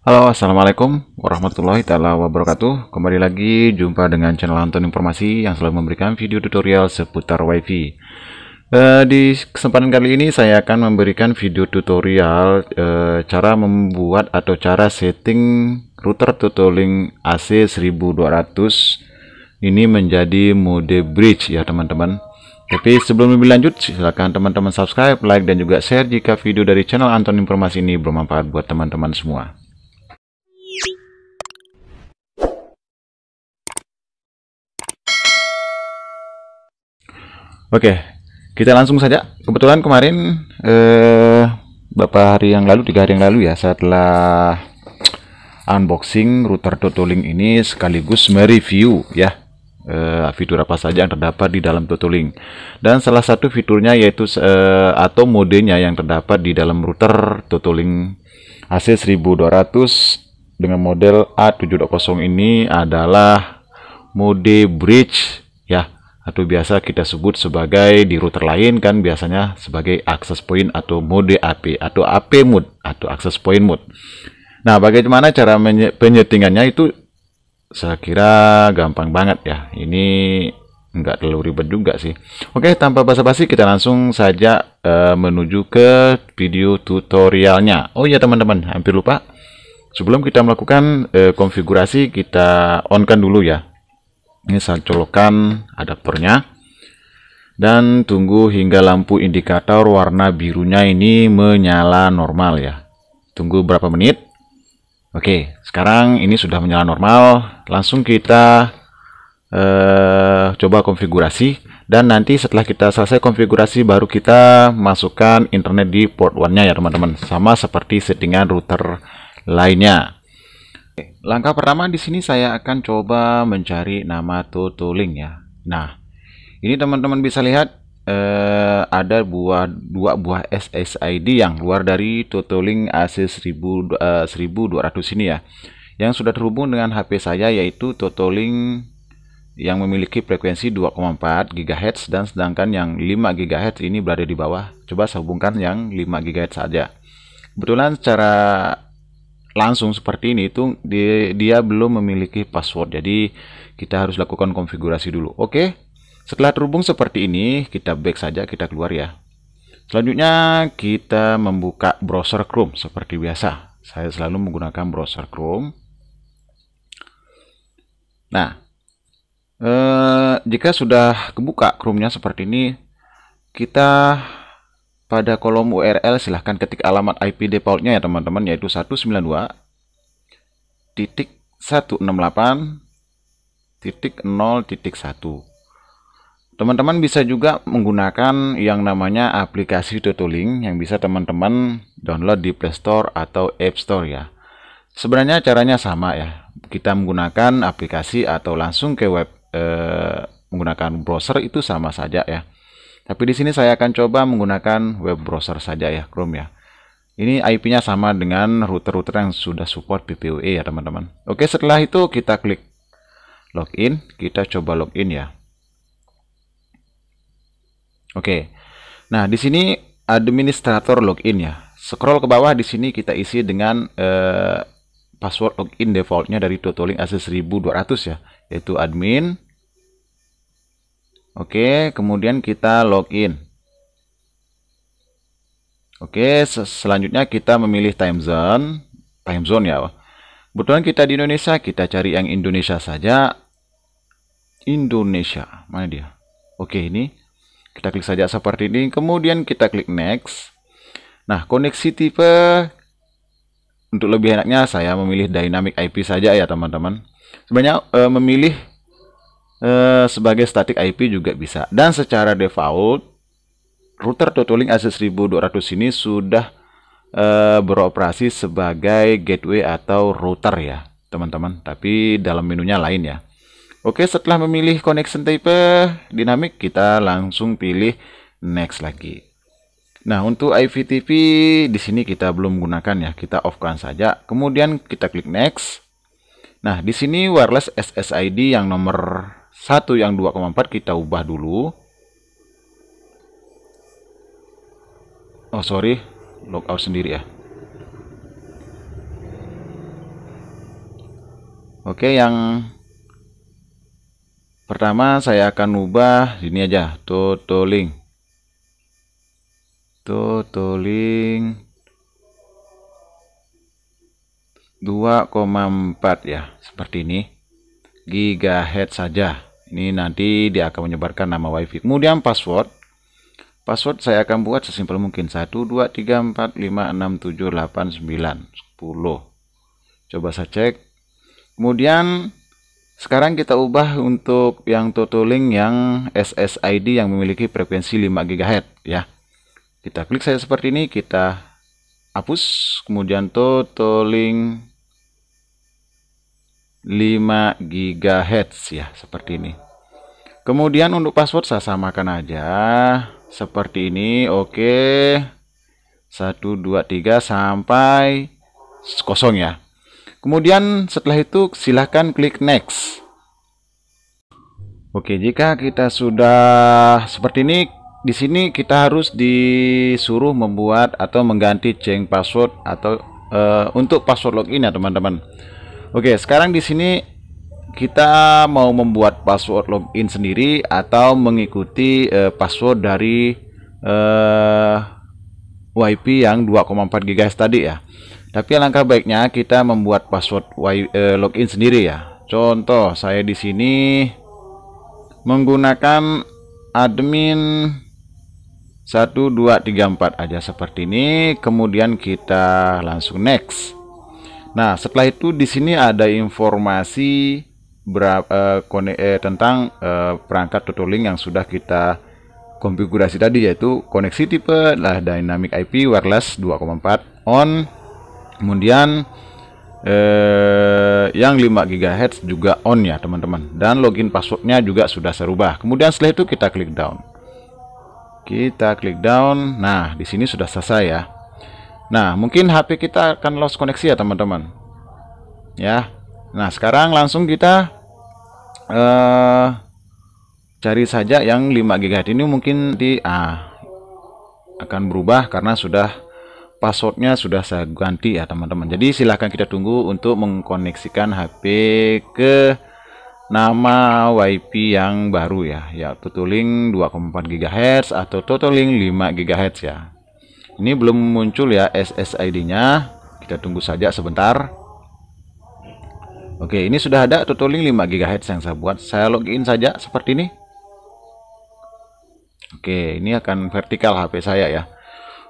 Halo assalamualaikum warahmatullahi taala wabarakatuh kembali lagi jumpa dengan channel Anton Informasi yang selalu memberikan video tutorial seputar WiFi eh, di kesempatan kali ini saya akan memberikan video tutorial eh, cara membuat atau cara setting router totaling AC 1200 ini menjadi mode bridge ya teman-teman tapi sebelum lebih lanjut, silahkan teman-teman subscribe, like, dan juga share jika video dari channel Anton Informasi ini bermanfaat buat teman-teman semua. Oke, kita langsung saja. Kebetulan kemarin eh, beberapa hari yang lalu, tiga hari yang lalu ya, setelah unboxing router Totolink ini sekaligus mereview ya eh, fitur apa saja yang terdapat di dalam Totolink. Dan salah satu fiturnya yaitu eh, atau modenya yang terdapat di dalam router Totolink AC1200 dengan model A720 ini adalah mode bridge ya atau biasa kita sebut sebagai di router lain kan biasanya sebagai access point atau mode AP atau AP mode atau access point mode. Nah, bagaimana cara penyetingannya itu saya kira gampang banget ya. Ini enggak terlalu ribet juga sih. Oke, tanpa basa-basi kita langsung saja uh, menuju ke video tutorialnya. Oh iya teman-teman, hampir lupa. Sebelum kita melakukan uh, konfigurasi, kita on-kan dulu ya ini saya colokan adaptornya dan tunggu hingga lampu indikator warna birunya ini menyala normal ya tunggu berapa menit Oke sekarang ini sudah menyala normal langsung kita eh, coba konfigurasi dan nanti setelah kita selesai konfigurasi baru kita masukkan internet di port 1 nya ya teman-teman sama seperti settingan router lainnya Oke, langkah pertama di sini saya akan coba mencari nama tutuling ya. Nah, ini teman-teman bisa lihat eh, ada buah dua buah SSID yang keluar dari tutuling AC 1000, 1200 ini ya. Yang sudah terhubung dengan HP saya yaitu tutuling yang memiliki frekuensi 2,4 GHz dan sedangkan yang 5 GHz ini berada di bawah. Coba saya hubungkan yang 5 GHz saja. Kebetulan secara langsung seperti ini itu dia, belum memiliki password jadi kita harus lakukan konfigurasi dulu oke setelah terhubung seperti ini kita back saja kita keluar ya selanjutnya kita membuka browser Chrome seperti biasa saya selalu menggunakan browser Chrome nah eh, jika sudah kebuka Chrome nya seperti ini kita pada kolom URL silahkan ketik alamat IP defaultnya ya teman-teman yaitu 192 teman-teman bisa juga menggunakan yang namanya aplikasi Totolink yang bisa teman-teman download di Play Store atau App Store ya. Sebenarnya caranya sama ya. Kita menggunakan aplikasi atau langsung ke web eh, menggunakan browser itu sama saja ya. Tapi di sini saya akan coba menggunakan web browser saja ya, Chrome ya. Ini IP-nya sama dengan router-router yang sudah support PPUE ya teman-teman. Oke, setelah itu kita klik login. Kita coba login ya. Oke. Nah, di sini administrator login ya. Scroll ke bawah di sini kita isi dengan eh, password login defaultnya dari Totoling AC 1200 ya, yaitu admin Oke, kemudian kita login. Oke, selanjutnya kita memilih time zone, time zone ya. Kebetulan kita di Indonesia, kita cari yang Indonesia saja. Indonesia, mana dia? Oke, ini kita klik saja seperti ini, kemudian kita klik next. Nah, koneksi tipe untuk lebih enaknya saya memilih dynamic IP saja ya, teman-teman. Sebenarnya eh, memilih Eh, sebagai static IP juga bisa. Dan secara default, router totaling AC1200 ini sudah eh, beroperasi sebagai gateway atau router ya, teman-teman. Tapi dalam menunya lain ya. Oke, setelah memilih connection type dynamic, kita langsung pilih next lagi. Nah, untuk IPTV di sini kita belum gunakan ya, kita offkan saja. Kemudian kita klik next. Nah, di sini wireless SSID yang nomor satu yang 2,4 kita ubah dulu oh sorry logout sendiri ya oke yang pertama saya akan ubah ini aja dua koma 2,4 ya seperti ini gigahertz saja ini nanti dia akan menyebarkan nama wifi kemudian password password saya akan buat sesimpel mungkin 1 2 3 4 5 6 7 8 9 10 coba saya cek kemudian sekarang kita ubah untuk yang total link yang SSID yang memiliki frekuensi 5 GHz ya kita klik saja seperti ini kita hapus kemudian total link 5 GHz ya seperti ini kemudian untuk password saya samakan aja seperti ini oke 1 2 3 sampai kosong ya kemudian setelah itu silahkan klik next oke jika kita sudah seperti ini di sini kita harus disuruh membuat atau mengganti change password atau uh, untuk password login ya teman-teman Oke, sekarang di sini kita mau membuat password login sendiri atau mengikuti uh, password dari uh, eh, WiFi yang 2,4 GHz tadi ya. Tapi langkah baiknya kita membuat password y, uh, login sendiri ya. Contoh saya di sini menggunakan admin 1234 aja seperti ini, kemudian kita langsung next. Nah, setelah itu di sini ada informasi berapa, eh, eh, tentang eh, perangkat Totolink yang sudah kita konfigurasi tadi yaitu koneksi tipe lah dynamic IP wireless 2,4 on kemudian eh, yang 5 GHz juga on ya teman-teman dan login passwordnya juga sudah serubah kemudian setelah itu kita klik down kita klik down nah di sini sudah selesai ya Nah, mungkin HP kita akan lost koneksi ya, teman-teman. Ya. Nah, sekarang langsung kita uh, cari saja yang 5 GHz ini mungkin di ah akan berubah karena sudah passwordnya sudah saya ganti ya, teman-teman. Jadi, silahkan kita tunggu untuk mengkoneksikan HP ke nama WiFi yang baru ya, yaitu Tutoling 2,4 GHz atau totaling 5 GHz ya. Ini belum muncul ya SSID-nya. Kita tunggu saja sebentar. Oke, ini sudah ada total link 5 GHz yang saya buat. Saya login saja seperti ini. Oke, ini akan vertikal HP saya ya.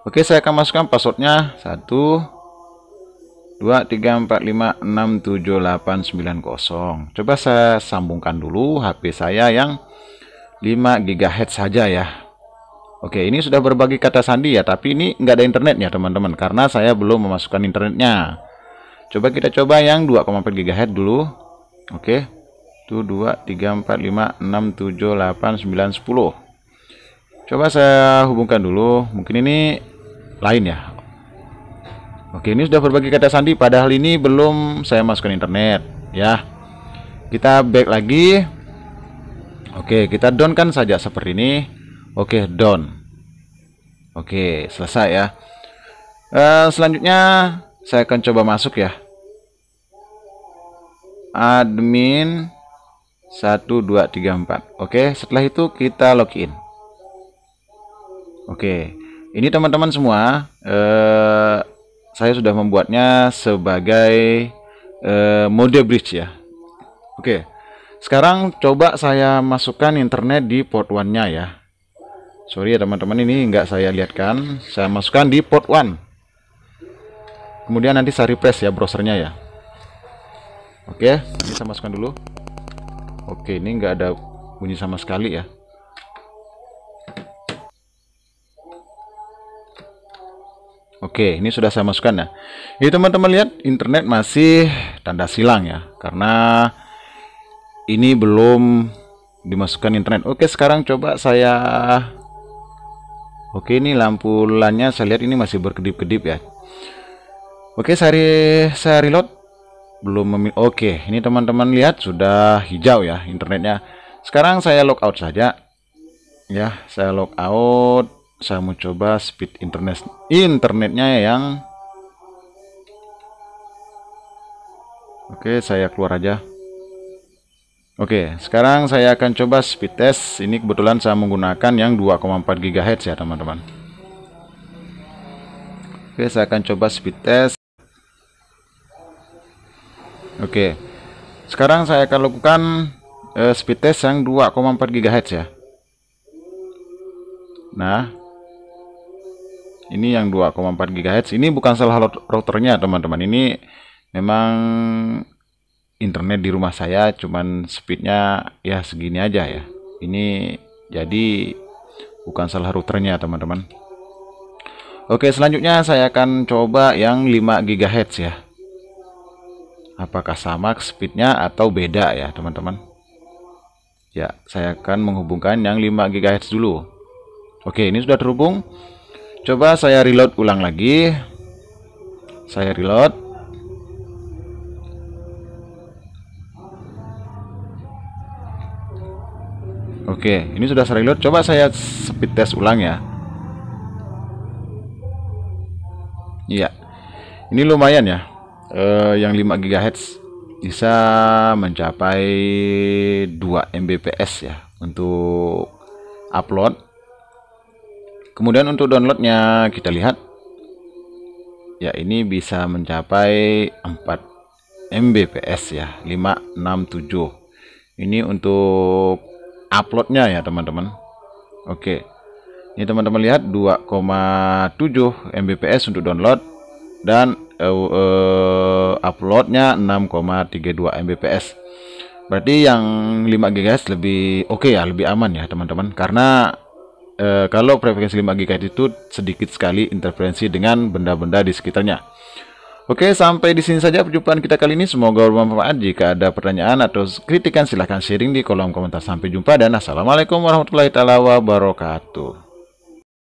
Oke, saya akan masukkan passwordnya 1 2 3 4 5 6 7 8 9 0. Coba saya sambungkan dulu HP saya yang 5 GHz saja ya. Oke, ini sudah berbagi kata sandi ya, tapi ini nggak ada internetnya teman-teman, karena saya belum memasukkan internetnya. Coba kita coba yang 2,4 GHz dulu. Oke, itu 2, 3, 4, 5, 6, 7, 8, 9, 10. Coba saya hubungkan dulu, mungkin ini lain ya. Oke, ini sudah berbagi kata sandi, padahal ini belum saya masukkan internet ya. Kita back lagi. Oke, kita downkan saja seperti ini. Oke, okay, done. Oke, okay, selesai ya. Uh, selanjutnya saya akan coba masuk ya. Admin 1234. Oke, okay, setelah itu kita login. Oke. Ini teman-teman semua, uh, saya sudah membuatnya sebagai uh, mode bridge ya. Oke. Sekarang coba saya masukkan internet di port 1-nya ya sorry ya teman-teman ini nggak saya lihatkan saya masukkan di port 1 kemudian nanti saya refresh ya browsernya ya oke ini saya masukkan dulu oke ini nggak ada bunyi sama sekali ya oke ini sudah saya masukkan ya ini teman-teman lihat internet masih tanda silang ya karena ini belum dimasukkan internet oke sekarang coba saya Oke ini lampu lannya saya lihat ini masih berkedip-kedip ya Oke saya, saya reload belum memil Oke ini teman-teman lihat sudah hijau ya internetnya sekarang saya logout saja ya saya logout saya mau coba speed internet internetnya yang Oke saya keluar aja Oke, sekarang saya akan coba speed test. Ini kebetulan saya menggunakan yang 2,4 GHz ya, teman-teman. Oke, saya akan coba speed test. Oke. Sekarang saya akan lakukan uh, speed test yang 2,4 GHz ya. Nah, ini yang 2,4 GHz. Ini bukan salah routernya, teman-teman. Ini memang internet di rumah saya cuman speednya ya segini aja ya ini jadi bukan salah routernya teman-teman oke selanjutnya saya akan coba yang 5 GHz ya apakah sama speednya atau beda ya teman-teman ya saya akan menghubungkan yang 5 GHz dulu oke ini sudah terhubung coba saya reload ulang lagi saya reload Oke, ini sudah sering load. Coba saya speed test ulang ya. Iya. Ini lumayan ya. Eh, yang 5 GHz bisa mencapai 2 Mbps ya untuk upload. Kemudian untuk downloadnya kita lihat. Ya, ini bisa mencapai 4 Mbps ya, 567. Ini untuk uploadnya ya teman-teman oke ini teman-teman lihat 2,7 Mbps untuk download dan uh, uh, uploadnya 6,32 Mbps berarti yang 5 GHz lebih oke okay ya lebih aman ya teman-teman karena uh, kalau frekuensi 5 GHz itu sedikit sekali interferensi dengan benda-benda di sekitarnya Oke, sampai di sini saja perjumpaan kita kali ini. Semoga bermanfaat. Jika ada pertanyaan atau kritikan, silahkan sharing di kolom komentar. Sampai jumpa dan Assalamualaikum warahmatullahi wabarakatuh.